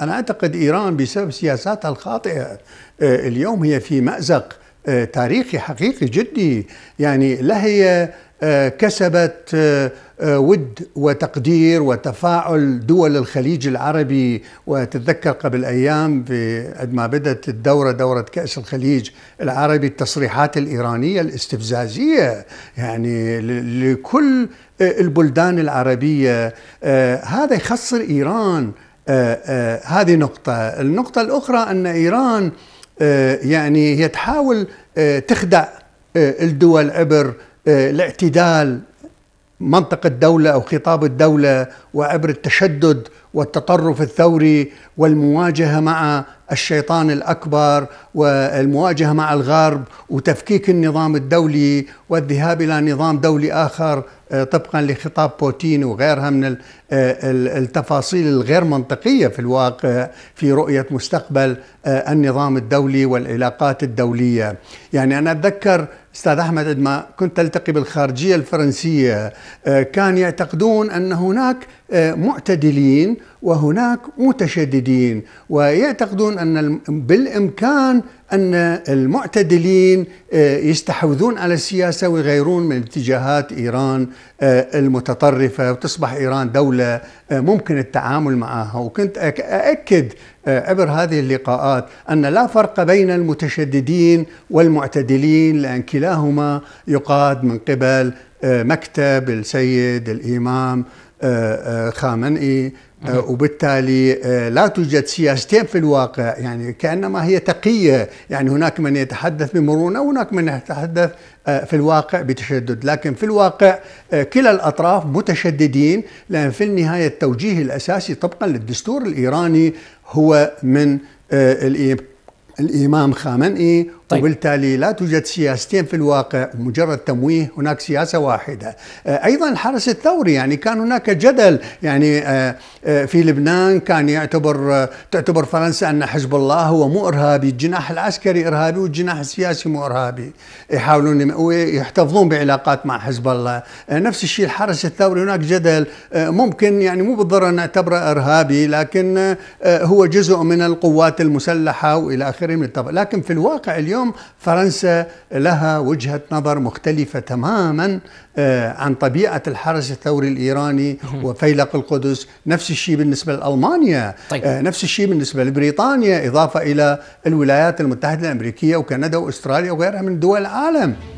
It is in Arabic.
أنا أعتقد إيران بسبب سياساتها الخاطئة آه، اليوم هي في مأزق آه، تاريخي حقيقي جدي يعني لا هي آه، كسبت ود وتقدير وتفاعل دول الخليج العربي وتتذكر قبل ايام عندما بدات الدوره دوره كاس الخليج العربي التصريحات الايرانيه الاستفزازيه يعني لكل البلدان العربيه هذا يخسر ايران آه، آه، هذه نقطة النقطة الأخرى أن إيران آه، يعني هي تحاول تخدع الدول عبر الاعتدال منطقة الدولة أو خطاب الدولة وعبر التشدد والتطرف الثوري والمواجهه مع الشيطان الاكبر والمواجهه مع الغرب وتفكيك النظام الدولي والذهاب الى نظام دولي اخر آه، طبقا لخطاب بوتين وغيرها من آه، التفاصيل الغير منطقيه في الواقع في رؤيه مستقبل آه، النظام الدولي والعلاقات الدوليه، يعني انا اتذكر استاذ احمد عندما كنت التقي بالخارجيه الفرنسيه كان يعتقدون ان هناك معتدلين وهناك متشددين ويعتقدون أن بالإمكان أن المعتدلين آه، يستحوذون على السياسة ويغيرون من اتجاهات إيران آه، المتطرفة وتصبح إيران دولة آه، ممكن التعامل معها وكنت أأكد عبر هذه اللقاءات أن لا فرق بين المتشددين والمعتدلين لأن كلاهما يقاد من قبل مكتب السيد الإمام آه، آه، خامنئي آه، وبالتالي لا توجد سياستين في الواقع يعني كانما هي تقيه يعني هناك من يتحدث بمرونه وهناك من يتحدث في الواقع بتشدد لكن في الواقع كلا الاطراف متشددين لان في النهايه التوجيه الاساسي طبقا للدستور الايراني هو من الامام خامنئي طيب. وبالتالي لا توجد سياستين في الواقع مجرد تمويه هناك سياسة واحدة آه، أيضا الحرس الثوري يعني كان هناك جدل يعني آه، آه، في لبنان كان يعتبر تعتبر فرنسا أن حزب الله هو مو إرهابي الجناح العسكري إرهابي والجناح السياسي مو إرهابي يحاولون ويحتفظون بعلاقات مع حزب الله نفس الشيء الحرس الثوري هناك جدل ممكن يعني مو بالضرورة نعتبره إرهابي لكن هو جزء من القوات المسلحة وإلى آخره من الطبع لكن في الواقع اليوم اليوم فرنسا لها وجهة نظر مختلفة تماما آه، عن طبيعة الحرس الثوري الإيراني وفيلق القدس نفس الشيء بالنسبة لألمانيا طيب. آه، نفس الشيء بالنسبة لبريطانيا إضافة إلى الولايات المتحدة الأمريكية وكندا وأستراليا وغيرها من دول العالم